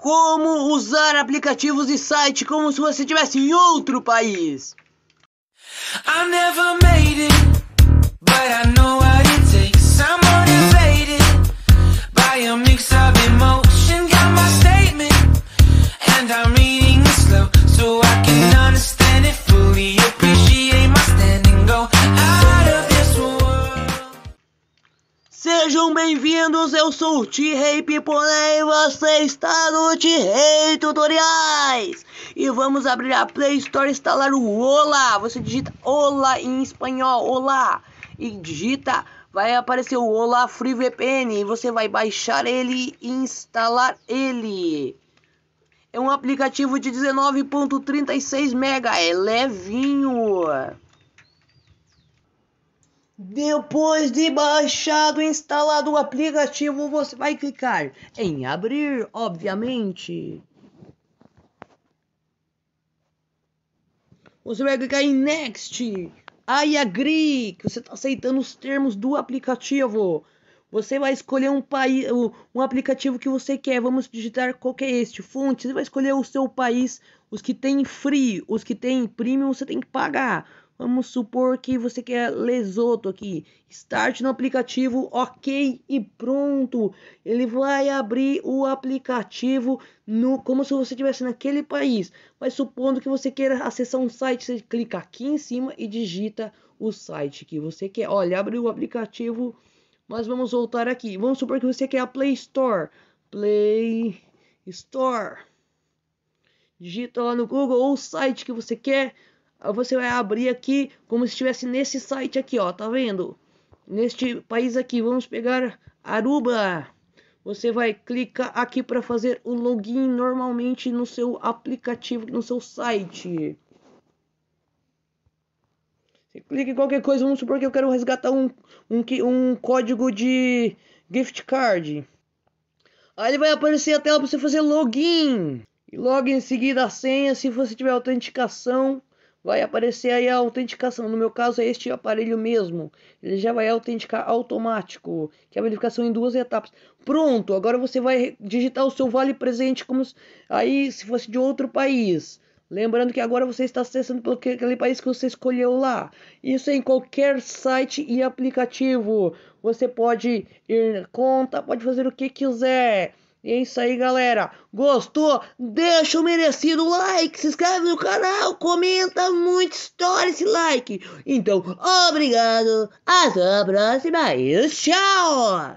como usar aplicativos e site como se você estivesse em outro país. I never made it, but I know I Sejam bem-vindos, eu sou o T-Rei Pipolé e você está no T-Rei Tutoriais! E vamos abrir a Play Store e instalar o Olá! Você digita Olá em espanhol, Olá! E digita, vai aparecer o Olá Free VPN e você vai baixar ele e instalar ele. É um aplicativo de 19.36 mega, é levinho! Depois de baixado e instalado o aplicativo, você vai clicar em abrir, obviamente. Você vai clicar em Next. I agree, que você está aceitando os termos do aplicativo. Você vai escolher um país, um aplicativo que você quer. Vamos digitar qual que é este. Fonte, você vai escolher o seu país, os que tem free, os que tem premium, você tem que pagar Vamos supor que você quer Lesoto aqui. Start no aplicativo, ok e pronto. Ele vai abrir o aplicativo no, como se você estivesse naquele país. Mas supondo que você queira acessar um site, você clica aqui em cima e digita o site que você quer. Olha, abre o aplicativo. Mas vamos voltar aqui. Vamos supor que você quer a Play Store. Play Store. Digita lá no Google ou o site que você quer você vai abrir aqui como se estivesse nesse site aqui, ó, tá vendo? Neste país aqui, vamos pegar Aruba. Você vai clicar aqui para fazer o login normalmente no seu aplicativo, no seu site. Você clica em qualquer coisa, vamos supor que eu quero resgatar um, um, um código de gift card. Aí vai aparecer a tela para você fazer login. E logo em seguida a senha, se você tiver autenticação vai aparecer aí a autenticação. No meu caso é este aparelho mesmo. Ele já vai autenticar automático, que é a verificação em duas etapas. Pronto, agora você vai digitar o seu vale presente como se, aí se fosse de outro país. Lembrando que agora você está acessando pelo aquele país que você escolheu lá. Isso é em qualquer site e aplicativo. Você pode ir na conta, pode fazer o que quiser. E é isso aí, galera. Gostou? Deixa o merecido like, se inscreve no canal, comenta muito história esse like. Então, obrigado, até a próxima e tchau!